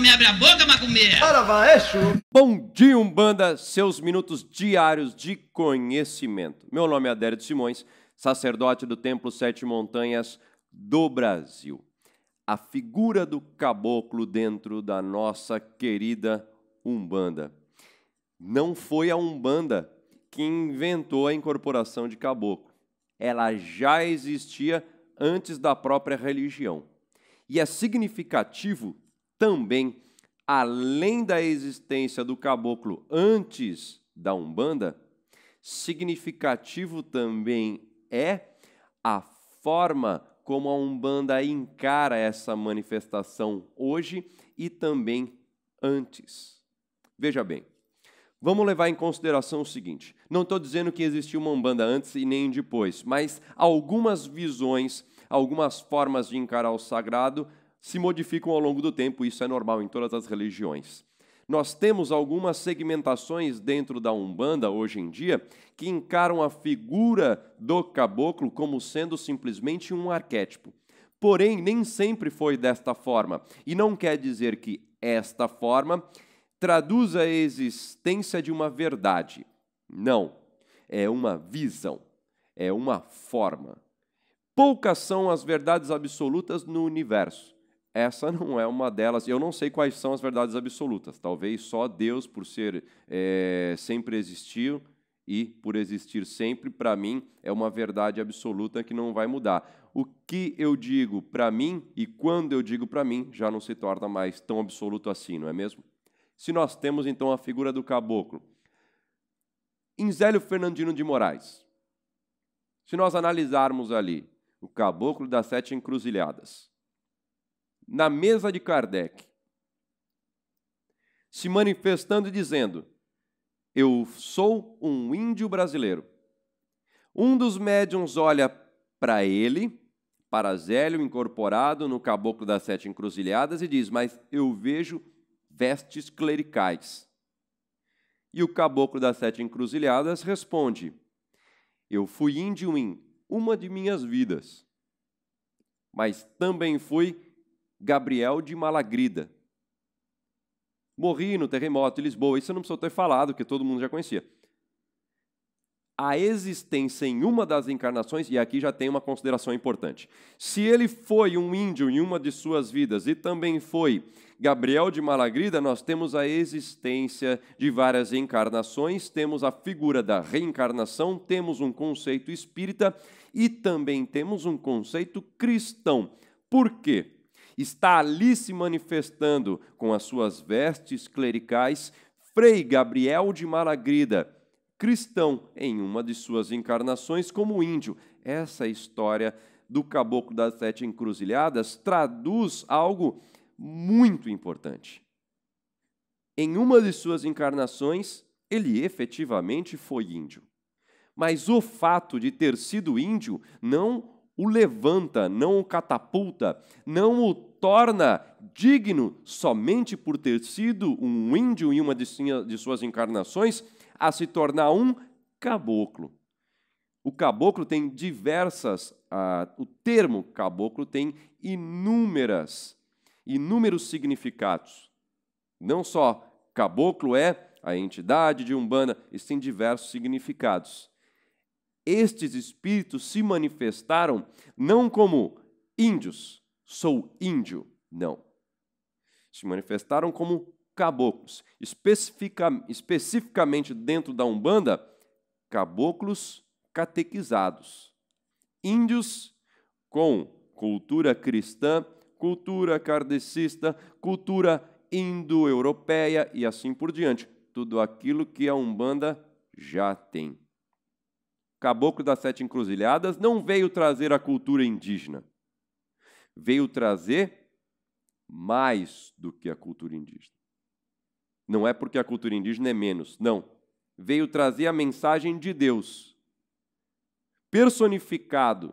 Me abre a boca, macumbeira. Para vai, Bom dia, Umbanda, seus minutos diários de conhecimento. Meu nome é Adélio Simões, sacerdote do Templo Sete Montanhas do Brasil. A figura do caboclo dentro da nossa querida Umbanda. Não foi a Umbanda que inventou a incorporação de caboclo. Ela já existia antes da própria religião. E é significativo também, além da existência do caboclo antes da Umbanda, significativo também é a forma como a Umbanda encara essa manifestação hoje e também antes. Veja bem, vamos levar em consideração o seguinte: não estou dizendo que existiu uma Umbanda antes e nem depois, mas algumas visões, algumas formas de encarar o sagrado se modificam ao longo do tempo, isso é normal em todas as religiões. Nós temos algumas segmentações dentro da Umbanda hoje em dia que encaram a figura do caboclo como sendo simplesmente um arquétipo. Porém, nem sempre foi desta forma, e não quer dizer que esta forma traduz a existência de uma verdade. Não. É uma visão, é uma forma. Poucas são as verdades absolutas no universo. Essa não é uma delas. Eu não sei quais são as verdades absolutas. Talvez só Deus, por ser é, sempre existiu e por existir sempre, para mim, é uma verdade absoluta que não vai mudar. O que eu digo para mim e quando eu digo para mim já não se torna mais tão absoluto assim, não é mesmo? Se nós temos então a figura do caboclo, Inzélio Fernandino de Moraes. Se nós analisarmos ali o caboclo das sete encruzilhadas, na mesa de Kardec, se manifestando e dizendo: Eu sou um índio brasileiro. Um dos médiums olha para ele, para Zélio incorporado no caboclo das sete encruzilhadas, e diz: Mas eu vejo vestes clericais. E o caboclo das sete encruzilhadas responde: Eu fui índio em uma de minhas vidas, mas também fui Gabriel de Malagrida. Morri no terremoto em Lisboa, isso eu não precisa ter falado, que todo mundo já conhecia. A existência em uma das encarnações, e aqui já tem uma consideração importante. Se ele foi um índio em uma de suas vidas e também foi Gabriel de Malagrida, nós temos a existência de várias encarnações, temos a figura da reencarnação, temos um conceito espírita e também temos um conceito cristão. Por quê? está ali se manifestando com as suas vestes clericais, Frei Gabriel de Malagrida, cristão em uma de suas encarnações como índio. Essa história do Caboclo das Sete Encruzilhadas traduz algo muito importante. Em uma de suas encarnações, ele efetivamente foi índio. Mas o fato de ter sido índio não o levanta, não o catapulta, não o torna digno somente por ter sido um índio em uma de suas encarnações, a se tornar um caboclo. O caboclo tem diversas, uh, o termo caboclo tem inúmeras, inúmeros significados. Não só caboclo é a entidade de Umbanda, isso tem diversos significados estes espíritos se manifestaram não como índios, sou índio, não. Se manifestaram como caboclos, especifica, especificamente dentro da Umbanda, caboclos catequizados. Índios com cultura cristã, cultura kardecista, cultura indo-europeia e assim por diante. Tudo aquilo que a Umbanda já tem caboclo das sete encruzilhadas, não veio trazer a cultura indígena. Veio trazer mais do que a cultura indígena. Não é porque a cultura indígena é menos, não. Veio trazer a mensagem de Deus, personificado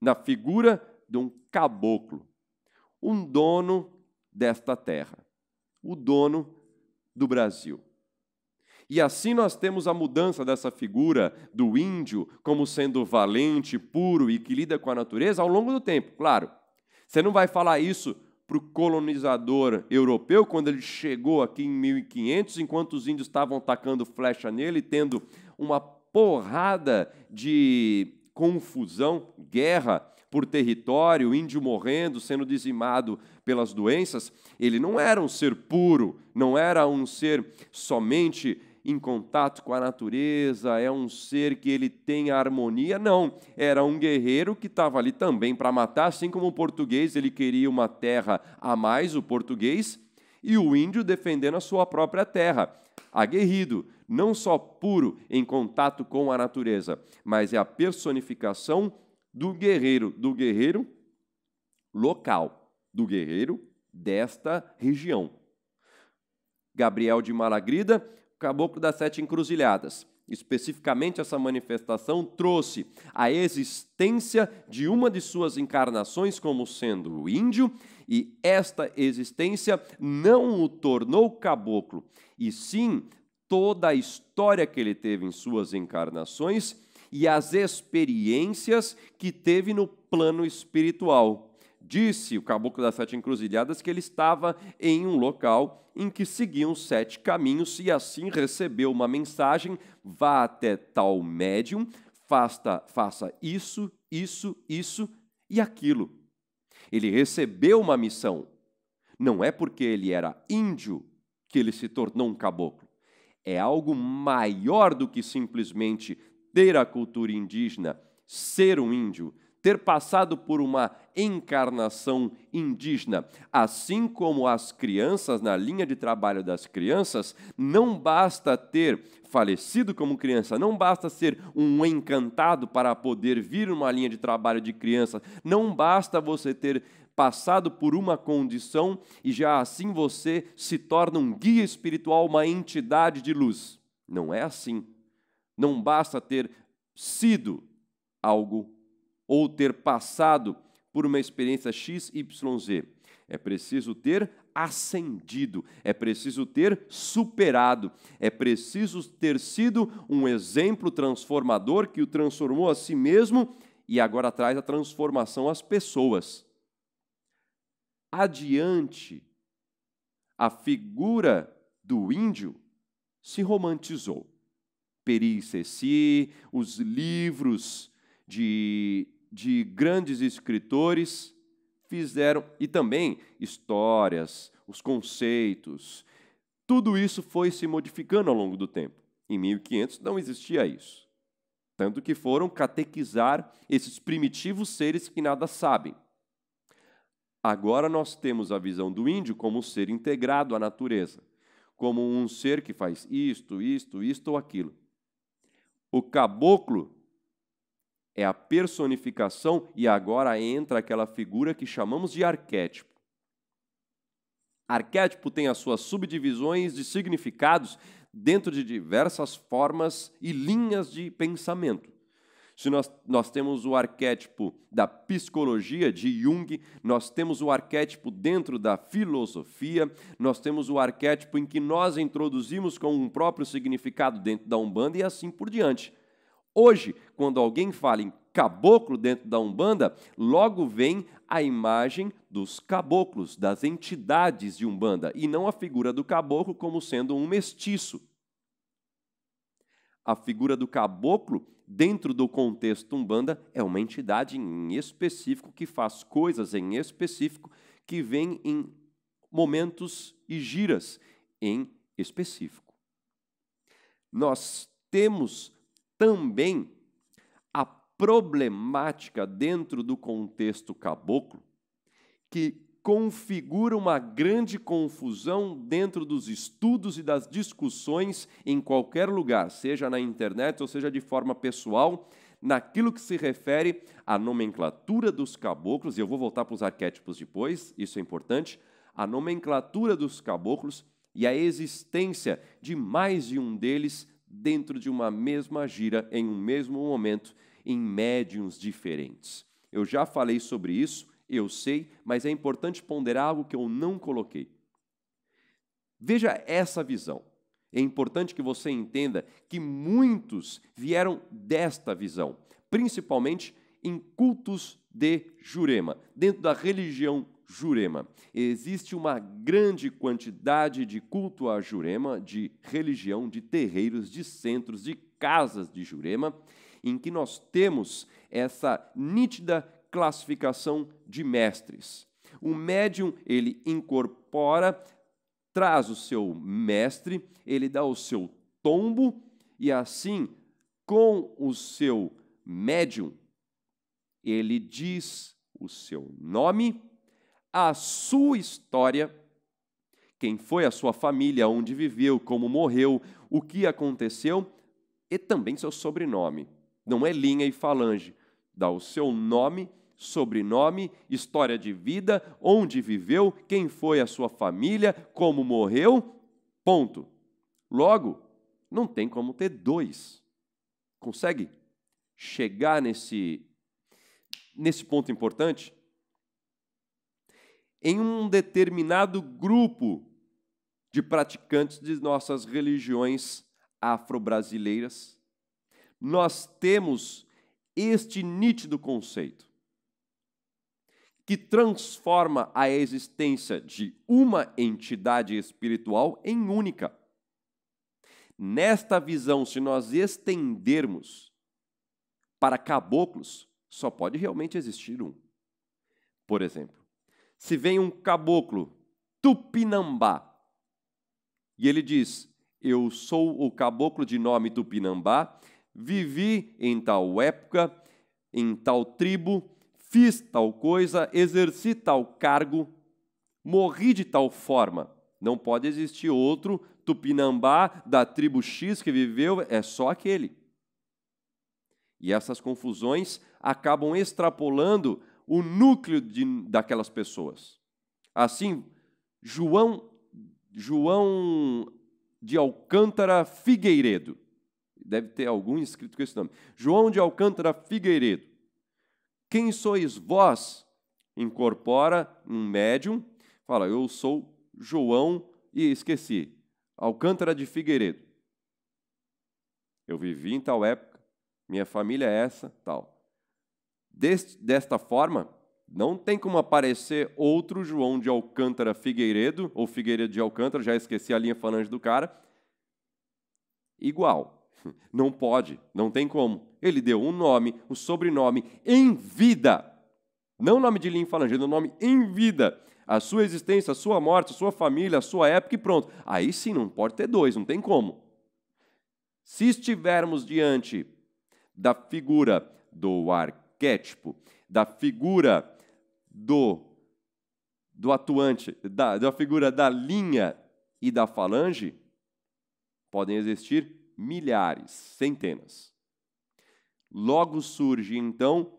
na figura de um caboclo, um dono desta terra, o dono do Brasil. E assim nós temos a mudança dessa figura do índio como sendo valente, puro e que lida com a natureza ao longo do tempo, claro. Você não vai falar isso para o colonizador europeu quando ele chegou aqui em 1500, enquanto os índios estavam tacando flecha nele, tendo uma porrada de confusão, guerra por território, índio morrendo, sendo dizimado pelas doenças, ele não era um ser puro, não era um ser somente em contato com a natureza, é um ser que ele tem a harmonia. Não, era um guerreiro que estava ali também para matar, assim como o português, ele queria uma terra a mais, o português, e o índio defendendo a sua própria terra. Aguerrido, não só puro em contato com a natureza, mas é a personificação do guerreiro, do guerreiro local, do guerreiro desta região. Gabriel de Malagrida Caboclo das Sete Encruzilhadas. Especificamente, essa manifestação trouxe a existência de uma de suas encarnações como sendo índio, e esta existência não o tornou caboclo, e sim toda a história que ele teve em suas encarnações e as experiências que teve no plano espiritual. Disse o caboclo das sete encruzilhadas que ele estava em um local em que seguiam sete caminhos e assim recebeu uma mensagem: vá até tal médium, faça, faça isso, isso, isso e aquilo. Ele recebeu uma missão. Não é porque ele era índio que ele se tornou um caboclo. É algo maior do que simplesmente ter a cultura indígena, ser um índio ter passado por uma encarnação indígena. Assim como as crianças, na linha de trabalho das crianças, não basta ter falecido como criança, não basta ser um encantado para poder vir uma linha de trabalho de criança, não basta você ter passado por uma condição e já assim você se torna um guia espiritual, uma entidade de luz. Não é assim. Não basta ter sido algo ou ter passado por uma experiência XYZ. É preciso ter ascendido, é preciso ter superado, é preciso ter sido um exemplo transformador que o transformou a si mesmo e agora traz a transformação às pessoas. Adiante, a figura do índio se romantizou. Peri e Ceci, os livros de de grandes escritores fizeram, e também histórias, os conceitos. Tudo isso foi se modificando ao longo do tempo. Em 1500 não existia isso. Tanto que foram catequizar esses primitivos seres que nada sabem. Agora nós temos a visão do índio como um ser integrado à natureza, como um ser que faz isto, isto, isto ou aquilo. O caboclo é a personificação e agora entra aquela figura que chamamos de arquétipo. Arquétipo tem as suas subdivisões de significados dentro de diversas formas e linhas de pensamento. Se nós, nós temos o arquétipo da psicologia de Jung, nós temos o arquétipo dentro da filosofia, nós temos o arquétipo em que nós introduzimos com um próprio significado dentro da Umbanda e assim por diante. Hoje, quando alguém fala em caboclo dentro da Umbanda, logo vem a imagem dos caboclos, das entidades de Umbanda, e não a figura do caboclo como sendo um mestiço. A figura do caboclo, dentro do contexto Umbanda, é uma entidade em específico que faz coisas em específico, que vem em momentos e giras em específico. Nós temos também a problemática dentro do contexto caboclo que configura uma grande confusão dentro dos estudos e das discussões em qualquer lugar, seja na internet ou seja de forma pessoal, naquilo que se refere à nomenclatura dos caboclos, e eu vou voltar para os arquétipos depois, isso é importante, a nomenclatura dos caboclos e a existência de mais de um deles dentro de uma mesma gira, em um mesmo momento, em médiums diferentes. Eu já falei sobre isso, eu sei, mas é importante ponderar algo que eu não coloquei. Veja essa visão. É importante que você entenda que muitos vieram desta visão, principalmente em cultos de Jurema, dentro da religião Jurema. Existe uma grande quantidade de culto a Jurema, de religião, de terreiros, de centros, de casas de Jurema, em que nós temos essa nítida classificação de mestres. O médium, ele incorpora, traz o seu mestre, ele dá o seu tombo e assim, com o seu médium, ele diz o seu nome, a sua história, quem foi a sua família, onde viveu, como morreu, o que aconteceu e também seu sobrenome. Não é linha e falange. Dá o seu nome, sobrenome, história de vida, onde viveu, quem foi a sua família, como morreu, ponto. Logo, não tem como ter dois. Consegue chegar nesse, nesse ponto importante? em um determinado grupo de praticantes de nossas religiões afro-brasileiras, nós temos este nítido conceito que transforma a existência de uma entidade espiritual em única. Nesta visão, se nós estendermos para caboclos, só pode realmente existir um. Por exemplo, se vem um caboclo, Tupinambá, e ele diz: Eu sou o caboclo de nome Tupinambá, vivi em tal época, em tal tribo, fiz tal coisa, exerci tal cargo, morri de tal forma. Não pode existir outro Tupinambá da tribo X que viveu, é só aquele. E essas confusões acabam extrapolando o núcleo de, daquelas pessoas. Assim, João, João de Alcântara Figueiredo, deve ter algum escrito com esse nome, João de Alcântara Figueiredo, quem sois vós? Incorpora um médium, fala, eu sou João, e esqueci, Alcântara de Figueiredo. Eu vivi em tal época, minha família é essa, tal. Deste, desta forma, não tem como aparecer outro João de Alcântara Figueiredo, ou Figueiredo de Alcântara, já esqueci a linha falange do cara, igual. Não pode, não tem como. Ele deu um nome, um sobrenome em vida. Não nome de linha falange, deu nome em vida. A sua existência, a sua morte, a sua família, a sua época e pronto. Aí sim, não pode ter dois, não tem como. Se estivermos diante da figura do arquétipo, arquétipo, da figura do, do atuante, da, da figura da linha e da falange, podem existir milhares, centenas. Logo surge, então,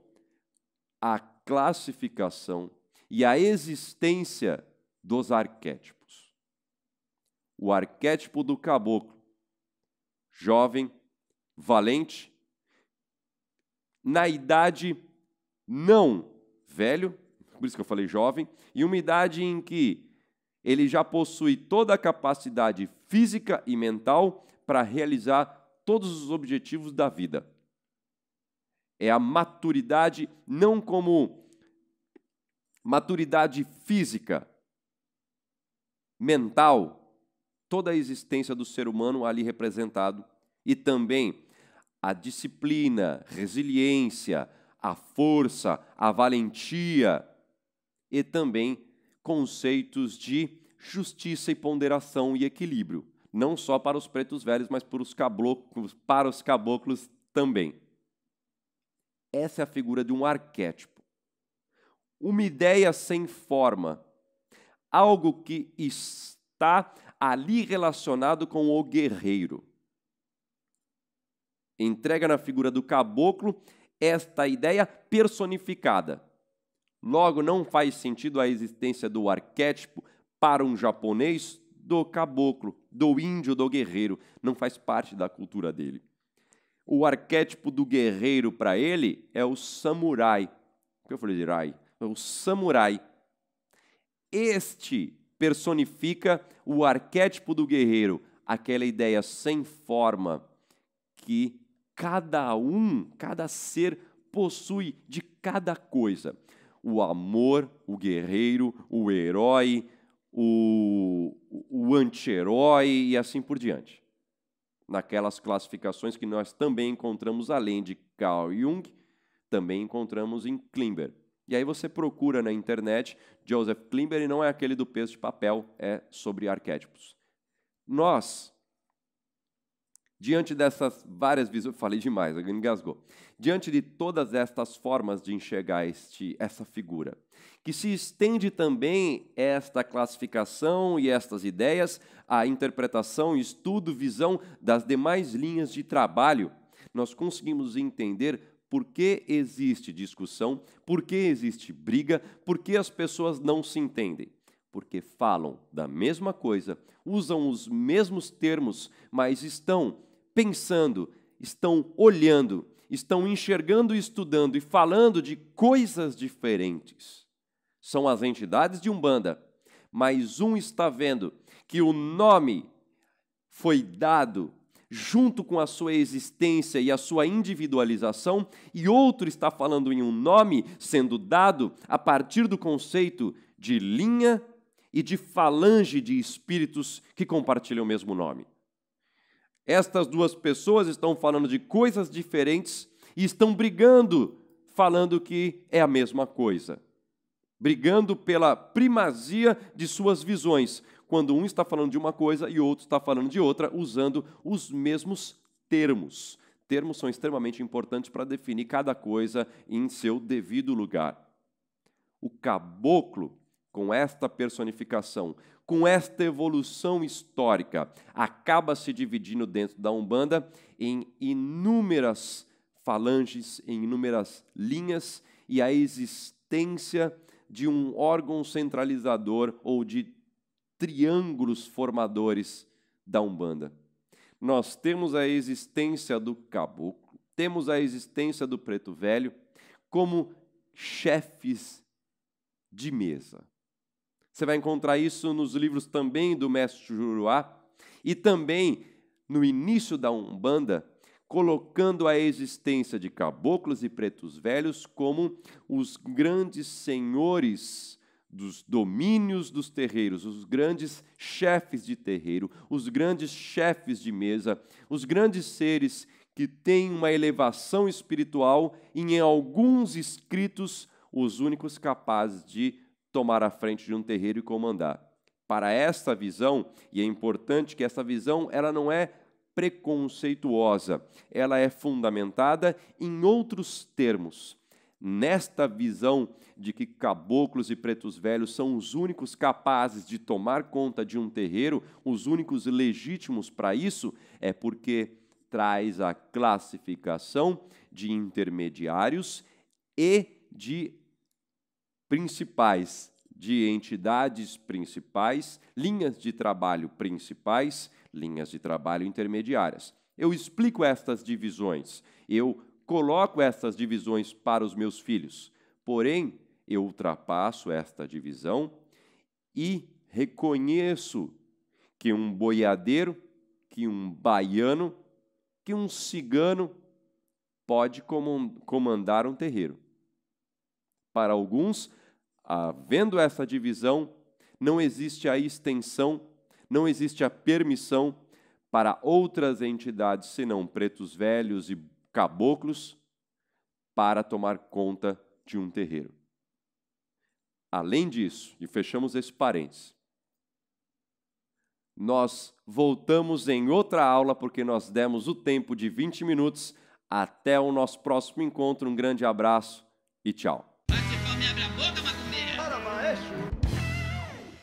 a classificação e a existência dos arquétipos. O arquétipo do caboclo, jovem, valente, na idade não velho, por isso que eu falei jovem, e uma idade em que ele já possui toda a capacidade física e mental para realizar todos os objetivos da vida. É a maturidade não como maturidade física, mental, toda a existência do ser humano ali representado e também a disciplina, resiliência, a força, a valentia e também conceitos de justiça e ponderação e equilíbrio, não só para os pretos velhos, mas para os caboclos, para os caboclos também. Essa é a figura de um arquétipo. Uma ideia sem forma, algo que está ali relacionado com o guerreiro Entrega na figura do caboclo esta ideia personificada. Logo, não faz sentido a existência do arquétipo para um japonês do caboclo, do índio, do guerreiro. Não faz parte da cultura dele. O arquétipo do guerreiro para ele é o samurai. O que eu falei de rai? É o samurai. Este personifica o arquétipo do guerreiro, aquela ideia sem forma que cada um, cada ser possui de cada coisa. O amor, o guerreiro, o herói, o, o anti-herói e assim por diante. Naquelas classificações que nós também encontramos, além de Carl Jung, também encontramos em Klimber. E aí você procura na internet Joseph Klimber e não é aquele do peso de papel, é sobre arquétipos. Nós, Diante dessas várias visões, falei demais, engasgou. Diante de todas estas formas de enxergar este, essa figura, que se estende também esta classificação e estas ideias à interpretação, estudo, visão das demais linhas de trabalho, nós conseguimos entender por que existe discussão, por que existe briga, por que as pessoas não se entendem porque falam da mesma coisa, usam os mesmos termos, mas estão pensando, estão olhando, estão enxergando, estudando e falando de coisas diferentes. São as entidades de Umbanda, mas um está vendo que o nome foi dado junto com a sua existência e a sua individualização, e outro está falando em um nome sendo dado a partir do conceito de linha e de falange de espíritos que compartilham o mesmo nome. Estas duas pessoas estão falando de coisas diferentes e estão brigando, falando que é a mesma coisa. Brigando pela primazia de suas visões, quando um está falando de uma coisa e outro está falando de outra, usando os mesmos termos. Termos são extremamente importantes para definir cada coisa em seu devido lugar. O caboclo, com esta personificação, com esta evolução histórica, acaba se dividindo dentro da Umbanda em inúmeras falanges, em inúmeras linhas, e a existência de um órgão centralizador ou de triângulos formadores da Umbanda. Nós temos a existência do caboclo, temos a existência do preto velho como chefes de mesa. Você vai encontrar isso nos livros também do mestre Juruá e também no início da Umbanda, colocando a existência de caboclos e pretos velhos como os grandes senhores dos domínios dos terreiros, os grandes chefes de terreiro, os grandes chefes de mesa, os grandes seres que têm uma elevação espiritual e em alguns escritos os únicos capazes de tomar a frente de um terreiro e comandar. Para esta visão, e é importante que essa visão ela não é preconceituosa, ela é fundamentada em outros termos. Nesta visão de que caboclos e pretos velhos são os únicos capazes de tomar conta de um terreiro, os únicos legítimos para isso, é porque traz a classificação de intermediários e de principais, de entidades principais, linhas de trabalho principais, linhas de trabalho intermediárias. Eu explico estas divisões, eu coloco estas divisões para os meus filhos. Porém, eu ultrapasso esta divisão e reconheço que um boiadeiro, que um baiano, que um cigano pode comandar um terreiro. Para alguns, havendo essa divisão, não existe a extensão, não existe a permissão para outras entidades, senão pretos velhos e caboclos, para tomar conta de um terreiro. Além disso, e fechamos esse parênteses, nós voltamos em outra aula, porque nós demos o tempo de 20 minutos. Até o nosso próximo encontro. Um grande abraço e tchau.